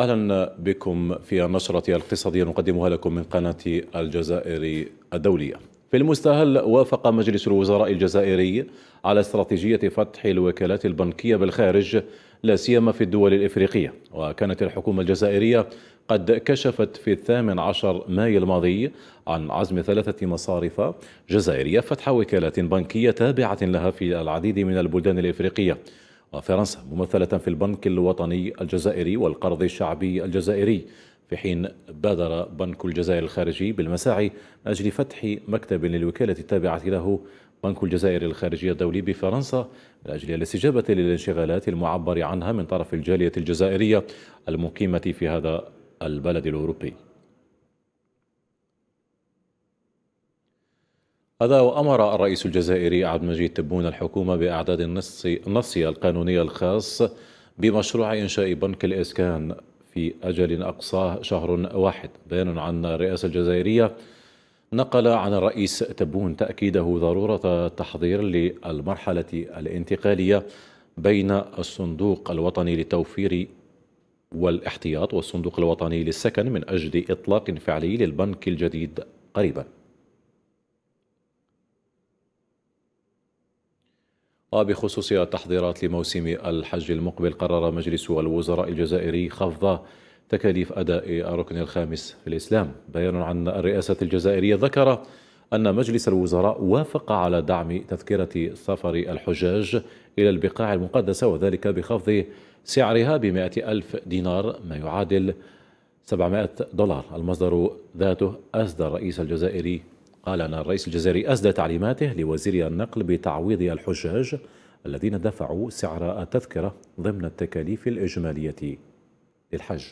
أهلا بكم في النشرة الاقتصادية نقدمها لكم من قناة الجزائر الدولية في المستهل وافق مجلس الوزراء الجزائري على استراتيجية فتح الوكالات البنكية بالخارج لا سيما في الدول الإفريقية وكانت الحكومة الجزائرية قد كشفت في الثامن عشر ماي الماضي عن عزم ثلاثة مصارف جزائرية فتح وكالات بنكية تابعة لها في العديد من البلدان الإفريقية وفرنسا ممثلة في البنك الوطني الجزائري والقرض الشعبي الجزائري في حين بادر بنك الجزائر الخارجي بالمساعي من أجل فتح مكتب للوكالة التابعة له بنك الجزائر الخارجية الدولي بفرنسا من أجل الاستجابة للانشغالات المعبر عنها من طرف الجالية الجزائرية المقيمة في هذا البلد الأوروبي هذا وأمر الرئيس الجزائري عبد المجيد تبون الحكومة بإعداد النص النص القانوني الخاص بمشروع إنشاء بنك الإسكان في أجل أقصاه شهر واحد بيان عن الرئاسة الجزائرية نقل عن الرئيس تبون تأكيده ضرورة التحضير للمرحلة الانتقالية بين الصندوق الوطني للتوفير والاحتياط والصندوق الوطني للسكن من أجل إطلاق فعلي للبنك الجديد قريباً وبخصوص التحضيرات لموسم الحج المقبل قرر مجلس الوزراء الجزائري خفض تكاليف أداء الركن الخامس في الإسلام بيان عن الرئاسة الجزائرية ذكر أن مجلس الوزراء وافق على دعم تذكرة سفر الحجاج إلى البقاع المقدسة وذلك بخفض سعرها بمائة ألف دينار ما يعادل 700 دولار المصدر ذاته أصدر الرئيس الجزائري قال أن الرئيس الجزائري أسدى تعليماته لوزير النقل بتعويض الحجاج الذين دفعوا سعر التذكرة ضمن التكاليف الإجمالية للحج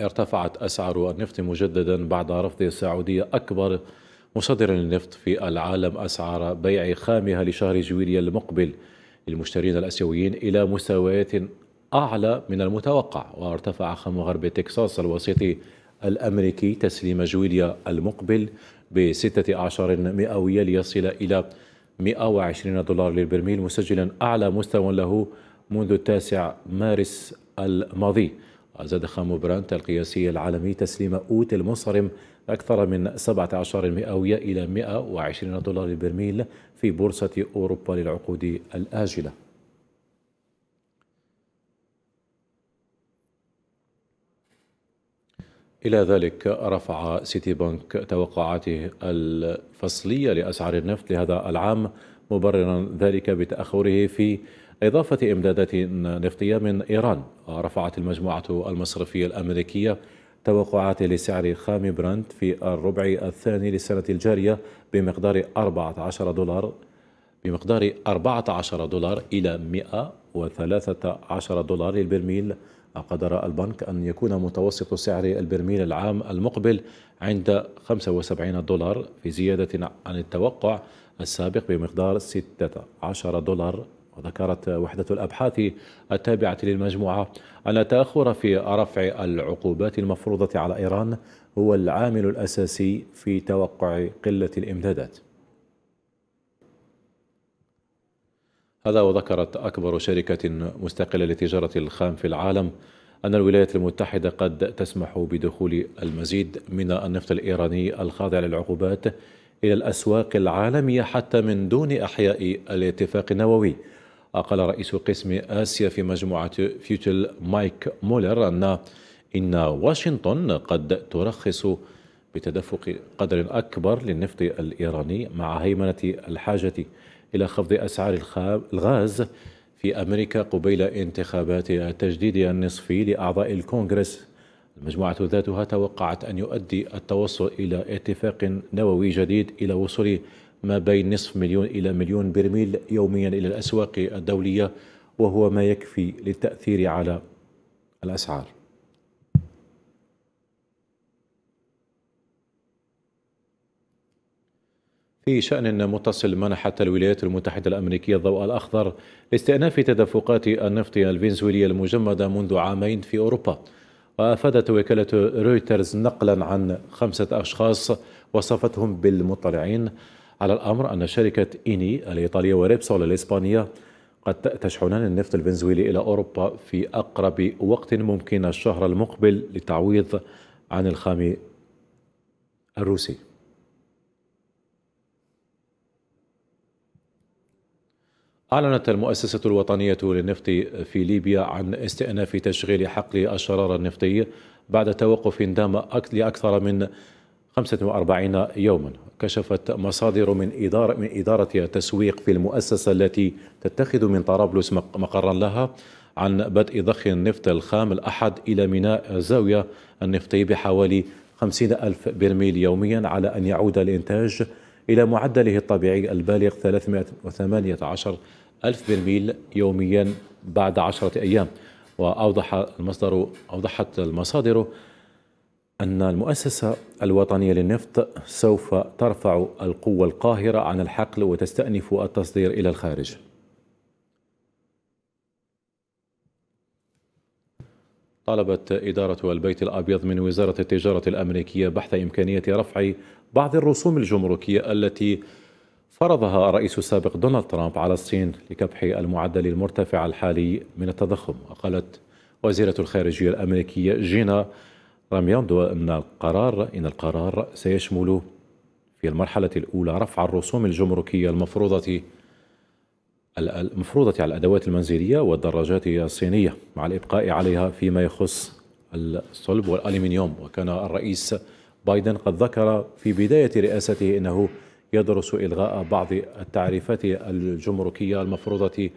ارتفعت أسعار النفط مجددا بعد رفض السعودية أكبر مصدر للنفط في العالم أسعار بيع خامها لشهر جويلية المقبل للمشترين الأسيويين إلى مستويات أعلى من المتوقع وارتفع خام غرب تكساس الوسيط الأمريكي تسليم جويليا المقبل بستة عشر مئوية ليصل إلى 120 دولار للبرميل مسجلا أعلى مستوى له منذ التاسع مارس الماضي زاد خام برانت القياسي العالمي تسليم أوت المنصرم أكثر من 17 مئوية إلى 120 دولار للبرميل في بورصة أوروبا للعقود الآجلة إلى ذلك رفع سيتي بنك توقعاته الفصلية لأسعار النفط لهذا العام مبررا ذلك بتأخره في إضافة إمدادات نفطية من إيران رفعت المجموعة المصرفية الأمريكية توقعات لسعر خام برنت في الربع الثاني للسنة الجارية بمقدار 14 دولار بمقدار 14 دولار إلى 113 دولار للبرميل قدر البنك أن يكون متوسط سعر البرميل العام المقبل عند 75 دولار في زيادة عن التوقع السابق بمقدار 16 دولار وذكرت وحدة الأبحاث التابعة للمجموعة أن تأخر في رفع العقوبات المفروضة على إيران هو العامل الأساسي في توقع قلة الإمدادات هذا وذكرت أكبر شركة مستقلة لتجارة الخام في العالم أن الولايات المتحدة قد تسمح بدخول المزيد من النفط الإيراني الخاضع للعقوبات إلى الأسواق العالمية حتى من دون إحياء الاتفاق النووي قال رئيس قسم آسيا في مجموعة فيوتل مايك مولر أن إن واشنطن قد ترخص بتدفق قدر أكبر للنفط الإيراني مع هيمنة الحاجة إلى خفض أسعار الغاز في أمريكا قبيل انتخابات التجديد النصفي لأعضاء الكونغرس المجموعة ذاتها توقعت أن يؤدي التوصل إلى اتفاق نووي جديد إلى وصول ما بين نصف مليون إلى مليون برميل يوميا إلى الأسواق الدولية وهو ما يكفي للتأثير على الأسعار في شأن متصل منحت الولايات المتحدة الأمريكية الضوء الأخضر لاستئناف تدفقات النفط الفنزويلية المجمدة منذ عامين في أوروبا وأفادت وكالة رويترز نقلا عن خمسة أشخاص وصفتهم بالمطلعين على الأمر أن شركة إيني الإيطالية وريبسول الإسبانية قد تشحنان النفط الفنزويلي إلى أوروبا في أقرب وقت ممكن الشهر المقبل لتعويض عن الخام الروسي أعلنت المؤسسة الوطنية للنفط في ليبيا عن استئناف تشغيل حقل الشرار النفطي بعد توقف دام لأكثر من 45 يوما كشفت مصادر من إدارة, من إدارة التسويق في المؤسسة التي تتخذ من طرابلس مقرا لها عن بدء ضخ النفط الخام الأحد إلى ميناء زاوية النفطي بحوالي 50 ألف برميل يوميا على أن يعود الإنتاج إلى معدله الطبيعي البالغ 318 ألف برميل يوميا بعد عشرة أيام وأوضح المصدر أوضحت المصادر أن المؤسسة الوطنية للنفط سوف ترفع القوة القاهرة عن الحقل وتستأنف التصدير إلى الخارج طلبت إدارة البيت الأبيض من وزارة التجارة الأمريكية بحث إمكانية رفع بعض الرسوم الجمركية التي فرضها الرئيس السابق دونالد ترامب على الصين لكبح المعدل المرتفع الحالي من التضخم وقالت وزيرة الخارجية الأمريكية جينا رامياندو أن القرار إن القرار سيشمل في المرحلة الأولى رفع الرسوم الجمركية المفروضة المفروضة على الأدوات المنزلية والدراجات الصينية مع الإبقاء عليها فيما يخص الصلب والألمنيوم وكان الرئيس بايدن قد ذكر في بداية رئاسته أنه يدرس إلغاء بعض التعريفات الجمركية المفروضة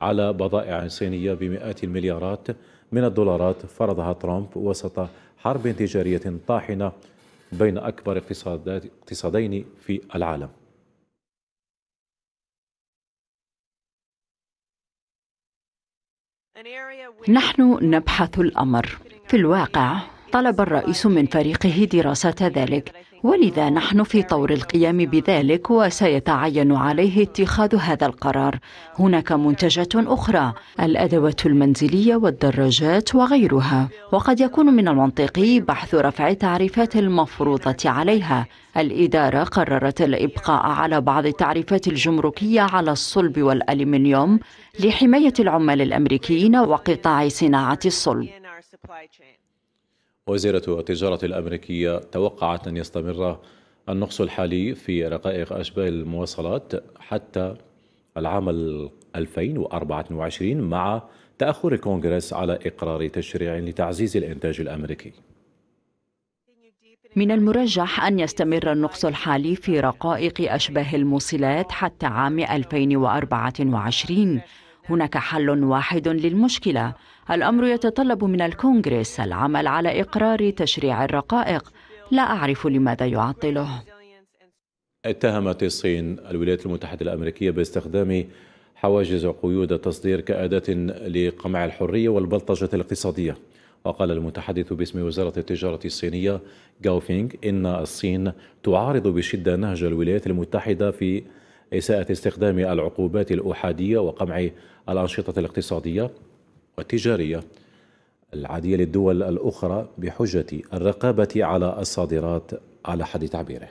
على بضائع صينية بمئات المليارات من الدولارات فرضها ترامب وسط حرب تجارية طاحنة بين أكبر اقتصادين في العالم نحن نبحث الامر في الواقع طلب الرئيس من فريقه دراسه ذلك ولذا نحن في طور القيام بذلك وسيتعين عليه اتخاذ هذا القرار هناك منتجات اخرى الادوات المنزليه والدراجات وغيرها وقد يكون من المنطقي بحث رفع التعريفات المفروضه عليها الاداره قررت الابقاء على بعض التعريفات الجمركيه على الصلب والالمنيوم لحمايه العمال الامريكيين وقطاع صناعه الصلب وزيرة التجارة الأمريكية توقعت أن يستمر النقص الحالي في رقائق أشباه المواصلات حتى العام 2024 مع تأخر الكونغرس على إقرار تشريع لتعزيز الإنتاج الأمريكي من المرجح أن يستمر النقص الحالي في رقائق أشباه الموصلات حتى عام 2024 هناك حل واحد للمشكله الامر يتطلب من الكونغرس العمل على اقرار تشريع الرقائق لا اعرف لماذا يعطله اتهمت الصين الولايات المتحده الامريكيه باستخدام حواجز وقيود التصدير كاداه لقمع الحريه والبلطجه الاقتصاديه وقال المتحدث باسم وزارة التجارة الصينية غاوفينغ إن الصين تعارض بشدة نهج الولايات المتحدة في إساءة استخدام العقوبات الأحادية وقمع الأنشطة الاقتصادية والتجارية العادية للدول الأخرى بحجة الرقابة على الصادرات على حد تعبيره.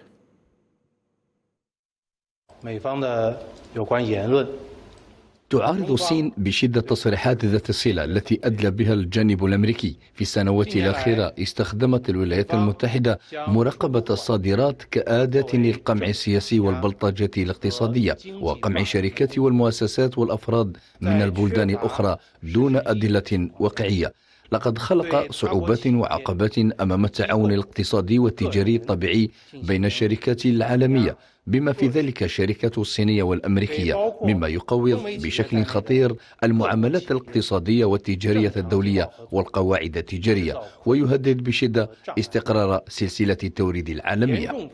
تعارض الصين بشدة التصريحات ذات الصلة التي أدلى بها الجانب الأمريكي في السنوات الأخيرة استخدمت الولايات المتحدة مراقبة الصادرات كأداة للقمع السياسي والبلطجة الاقتصادية وقمع الشركات والمؤسسات والأفراد من البلدان الأخرى دون أدلة واقعية لقد خلق صعوبات وعقبات أمام التعاون الاقتصادي والتجاري الطبيعي بين الشركات العالمية بما في ذلك الشركات الصينية والأمريكية مما يقوض بشكل خطير المعاملات الاقتصادية والتجارية الدولية والقواعد التجارية ويهدد بشدة استقرار سلسلة التوريد العالمية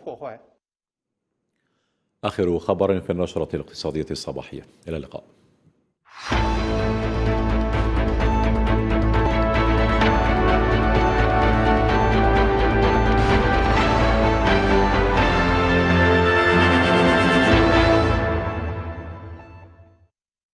آخر خبر في النشرة الاقتصادية الصباحية إلى اللقاء